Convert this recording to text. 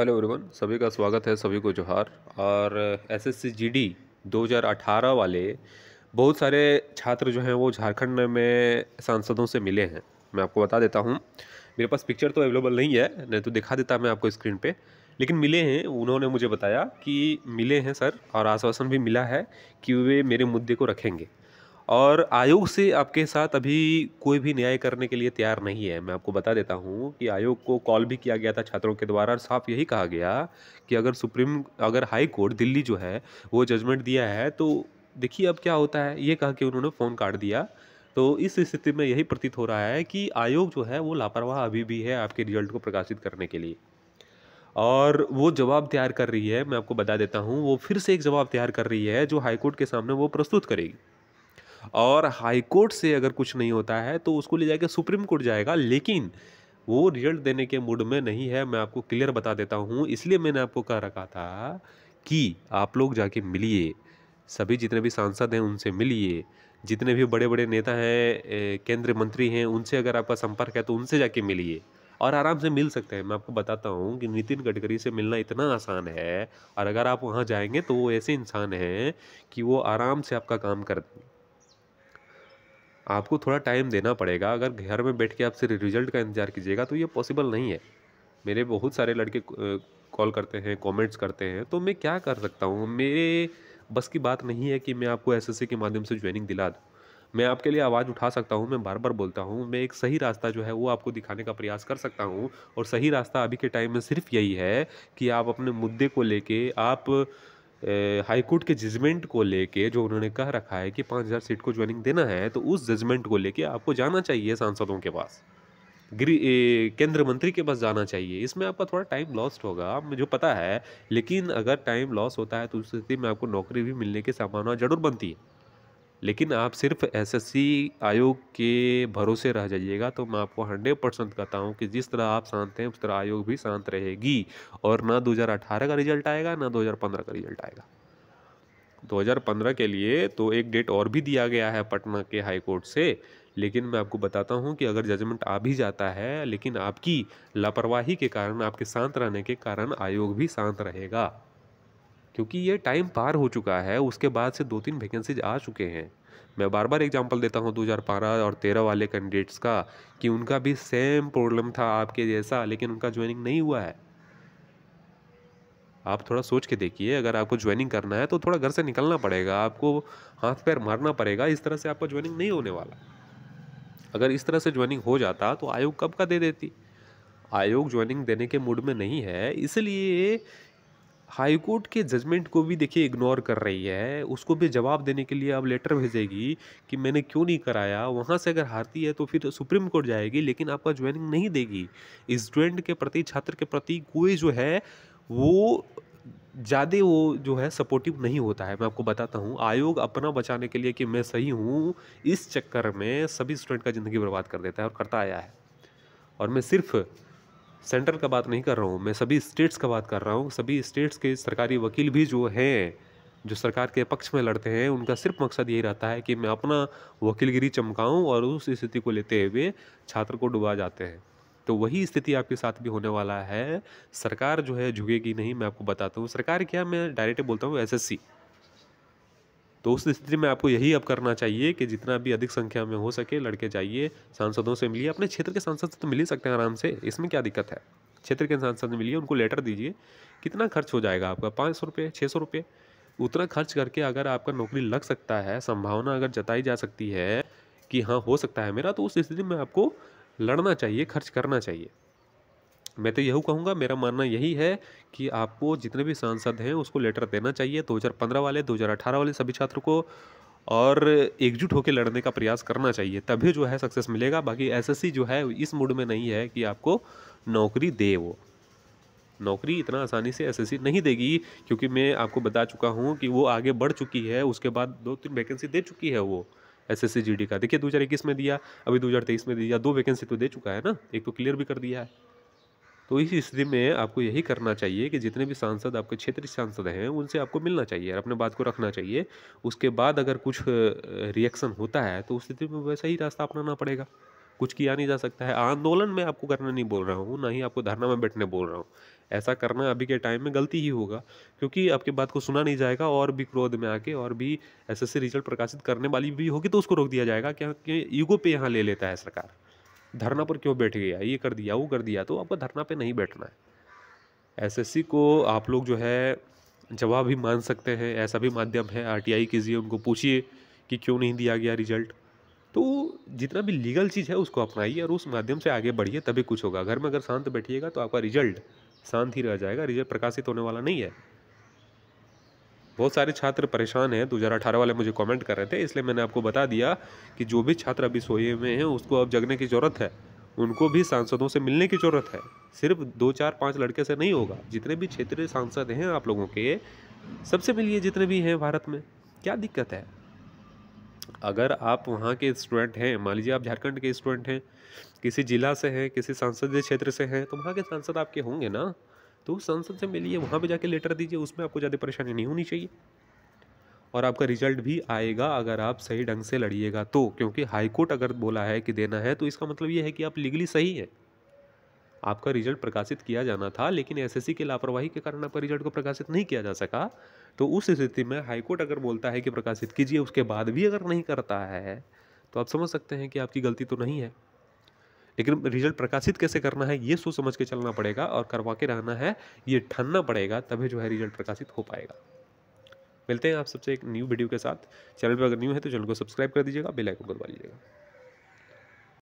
hello everyone सभी का स्वागत है सभी को जोहार और एसएससी जीडी 2018 वाले बहुत सारे छात्र जो हैं वो झारखंड में सांसदों से मिले हैं मैं आपको बता देता हूँ मेरे पास पिक्चर तो अवेलेबल नहीं है नहीं तो दिखा देता मैं आपको स्क्रीन पे लेकिन मिले हैं उन्होंने मुझे बताया कि मिले हैं सर और आश्वासन भी मिला है कि वे मेरे मुद्दे को रखेंगे और आयोग से आपके साथ अभी कोई भी न्याय करने के लिए तैयार नहीं है मैं आपको बता देता हूँ कि आयोग को कॉल भी किया गया था छात्रों के द्वारा और साफ यही कहा गया कि अगर सुप्रीम अगर हाई कोर्ट दिल्ली जो है वो जजमेंट दिया है तो देखिए अब क्या होता है ये कहा कि उन्होंने फ़ोन काट दिया तो इस स्थिति में यही प्रतीत हो रहा है कि आयोग जो है वो लापरवाह अभी भी है आपके रिजल्ट को प्रकाशित करने के लिए और वो जवाब तैयार कर रही है मैं आपको बता देता हूँ वो फिर से एक जवाब तैयार कर रही है जो हाईकोर्ट के सामने वो प्रस्तुत करेगी और हाई कोर्ट से अगर कुछ नहीं होता है तो उसको ले जाकर सुप्रीम कोर्ट जाएगा लेकिन वो रिजल्ट देने के मूड में नहीं है मैं आपको क्लियर बता देता हूँ इसलिए मैंने आपको कह रखा था कि आप लोग जाके मिलिए सभी जितने भी सांसद हैं उनसे मिलिए जितने भी बड़े बड़े नेता हैं केंद्रीय मंत्री हैं उनसे अगर आपका संपर्क है तो उनसे जाके मिलिए और आराम से मिल सकते हैं मैं आपको बताता हूँ कि नितिन गडकरी से मिलना इतना आसान है और अगर आप वहाँ जाएंगे तो वो ऐसे इंसान हैं कि वो आराम से आपका काम कर देंगे आपको थोड़ा टाइम देना पड़ेगा अगर घर में बैठ के आप सिर्फ रिजल्ट का इंतज़ार कीजिएगा तो ये पॉसिबल नहीं है मेरे बहुत सारे लड़के कॉल करते हैं कमेंट्स करते हैं तो मैं क्या कर सकता हूँ मेरे बस की बात नहीं है कि मैं आपको एस के माध्यम से ज्वाइनिंग दिला दूँ मैं आपके लिए आवाज़ उठा सकता हूँ मैं बार बार बोलता हूँ मैं एक सही रास्ता जो है वो आपको दिखाने का प्रयास कर सकता हूँ और सही रास्ता अभी के टाइम में सिर्फ यही है कि आप अपने मुद्दे को लेके आप हाईकोर्ट के जजमेंट को लेके जो उन्होंने कह रखा है कि पाँच हज़ार सीट को ज्वाइनिंग देना है तो उस जजमेंट को लेके आपको जाना चाहिए सांसदों के पास गृह केंद्र मंत्री के पास जाना चाहिए इसमें आपका थोड़ा टाइम लॉस्ट होगा मुझे पता है लेकिन अगर टाइम लॉस होता है तो उस स्थिति में आपको नौकरी भी मिलने की संभावना जरूर बनती है लेकिन आप सिर्फ एसएससी आयोग के भरोसे रह जाइएगा तो मैं आपको हंड्रेड परसेंट कहता हूँ कि जिस तरह आप शांत हैं उस तरह आयोग भी शांत रहेगी और ना 2018 का रिजल्ट आएगा ना 2015 का रिजल्ट आएगा 2015 के लिए तो एक डेट और भी दिया गया है पटना के हाई कोर्ट से लेकिन मैं आपको बताता हूँ कि अगर जजमेंट आ भी जाता है लेकिन आपकी लापरवाही के कारण आपके शांत रहने के कारण आयोग भी शांत रहेगा क्योंकि ये टाइम पार हो चुका है उसके बाद से दो तीन वैकेंसीज आ चुके हैं मैं बार बार एग्जांपल देता हूँ दो और तेरह वाले कैंडिडेट्स का कि उनका भी सेम प्रॉब्लम था आपके जैसा लेकिन उनका ज्वाइनिंग नहीं हुआ है आप थोड़ा सोच के देखिए अगर आपको ज्वाइनिंग करना है तो थोड़ा घर से निकलना पड़ेगा आपको हाथ पैर मारना पड़ेगा इस तरह से आपका ज्वाइनिंग नहीं होने वाला अगर इस तरह से ज्वाइनिंग हो जाता तो आयोग कब का दे देती आयोग ज्वाइनिंग देने के मूड में नहीं है इसलिए हाई कोर्ट के जजमेंट को भी देखिए इग्नोर कर रही है उसको भी जवाब देने के लिए अब लेटर भेजेगी कि मैंने क्यों नहीं कराया वहाँ से अगर हारती है तो फिर सुप्रीम कोर्ट जाएगी लेकिन आपका ज्वाइनिंग नहीं देगी स्टूडेंट के प्रति छात्र के प्रति कोई जो है वो ज़्यादा वो जो है सपोर्टिव नहीं होता है मैं आपको बताता हूँ आयोग अपना बचाने के लिए कि मैं सही हूँ इस चक्कर में सभी स्टूडेंट का ज़िंदगी बर्बाद कर देता है और करता आया है और मैं सिर्फ़ सेंट्रल का बात नहीं कर रहा हूँ मैं सभी स्टेट्स का बात कर रहा हूँ सभी स्टेट्स के सरकारी वकील भी जो हैं जो सरकार के पक्ष में लड़ते हैं उनका सिर्फ मकसद यही रहता है कि मैं अपना वकीलगिरी चमकाऊं और उस स्थिति को लेते हुए छात्र को डुबा जाते हैं तो वही स्थिति आपके साथ भी होने वाला है सरकार जो है झुकेगी नहीं मैं आपको बताता हूँ सरकार क्या मैं डायरेक्ट बोलता हूँ एस तो उस स्थिति में आपको यही अब करना चाहिए कि जितना भी अधिक संख्या में हो सके लड़के जाइए सांसदों से मिलिए अपने क्षेत्र के सांसद से तो मिल ही सकते हैं आराम से इसमें क्या दिक्कत है क्षेत्र के सांसद मिलिए उनको लेटर दीजिए कितना खर्च हो जाएगा आपका पाँच सौ रुपये छः सौ रुपये उतना खर्च करके अगर आपका नौकरी लग सकता है संभावना अगर जताई जा सकती है कि हाँ हो सकता है मेरा तो उस स्थिति में आपको लड़ना चाहिए खर्च करना चाहिए मैं तो यही कहूँगा मेरा मानना यही है कि आपको जितने भी सांसद हैं उसको लेटर देना चाहिए 2015 वाले 2018 वाले सभी छात्रों को और एकजुट होकर लड़ने का प्रयास करना चाहिए तभी जो है सक्सेस मिलेगा बाकी एसएससी जो है इस मूड में नहीं है कि आपको नौकरी दे वो नौकरी इतना आसानी से एसएससी नहीं देगी क्योंकि मैं आपको बता चुका हूँ कि वो आगे बढ़ चुकी है उसके बाद दो तीन वैकेंसी दे चुकी है वो एस एस का देखिए दो में दिया अभी दो में दिया दो वैकेंसी तो दे चुका है ना एक तो क्लियर भी कर दिया है तो इस स्थिति में आपको यही करना चाहिए कि जितने भी सांसद आपके क्षेत्रीय सांसद हैं उनसे आपको मिलना चाहिए और अपने बात को रखना चाहिए उसके बाद अगर कुछ रिएक्शन होता है तो उस स्थिति में वैसा ही रास्ता अपनाना पड़ेगा कुछ किया नहीं जा सकता है आंदोलन में आपको करना नहीं बोल रहा हूँ ना ही आपको धरना में बैठने बोल रहा हूँ ऐसा करना अभी के टाइम में गलती ही होगा क्योंकि आपकी बात को सुना नहीं जाएगा और भी क्रोध में आके और भी एसएससी रिजल्ट प्रकाशित करने वाली भी होगी तो उसको रोक दिया जाएगा क्योंकि ईगो पे यहाँ ले लेता है सरकार धरना पर क्यों बैठ गया ये कर दिया वो कर दिया तो आपको धरना पे नहीं बैठना है एसएससी को आप लोग जो है जवाब भी मान सकते हैं ऐसा भी माध्यम है आरटीआई कीजिए उनको पूछिए कि क्यों नहीं दिया गया रिजल्ट तो जितना भी लीगल चीज़ है उसको अपनाइए और उस माध्यम से आगे बढ़िए तभी कुछ होगा घर में अगर शांत बैठिएगा तो आपका रिजल्ट शांत ही रह जाएगा रिजल्ट प्रकाशित होने वाला नहीं है बहुत सारे छात्र परेशान हैं दो हज़ार अठारह वाले मुझे कमेंट कर रहे थे इसलिए मैंने आपको बता दिया कि जो भी छात्र अभी सोए हुए हैं उसको अब जगने की ज़रूरत है उनको भी सांसदों से मिलने की ज़रूरत है सिर्फ दो चार पाँच लड़के से नहीं होगा जितने भी क्षेत्रीय सांसद हैं आप लोगों के सबसे मिलिए जितने भी हैं भारत में क्या दिक्कत है अगर आप वहाँ के स्टूडेंट हैं मान लीजिए आप झारखंड के स्टूडेंट हैं किसी जिला से हैं किसी सांसदीय क्षेत्र से हैं तो वहाँ के सांसद आपके होंगे ना तो उस सांसद से मिलिए वहाँ पर जाके लेटर दीजिए उसमें आपको ज़्यादा परेशानी नहीं होनी चाहिए और आपका रिजल्ट भी आएगा अगर आप सही ढंग से लड़िएगा तो क्योंकि हाईकोर्ट अगर बोला है कि देना है तो इसका मतलब ये है कि आप लीगली सही हैं आपका रिजल्ट प्रकाशित किया जाना था लेकिन एसएससी के लापरवाही के कारण आपका रिजल्ट को प्रकाशित नहीं किया जा सका तो उस स्थिति में हाईकोर्ट अगर बोलता है कि प्रकाशित कीजिए उसके बाद भी अगर नहीं करता है तो आप समझ सकते हैं कि आपकी गलती तो नहीं है लेकिन रिजल्ट प्रकाशित कैसे करना है ये सोच समझ के चलना पड़ेगा और करवा के रहना है ये ठानना पड़ेगा तभी जो है रिजल्ट प्रकाशित हो पाएगा मिलते हैं आप सबसे एक न्यू वीडियो के साथ चैनल पर अगर न्यू है तो चैनल को सब्सक्राइब कर दीजिएगा बेलाइकन दबा लीजिएगा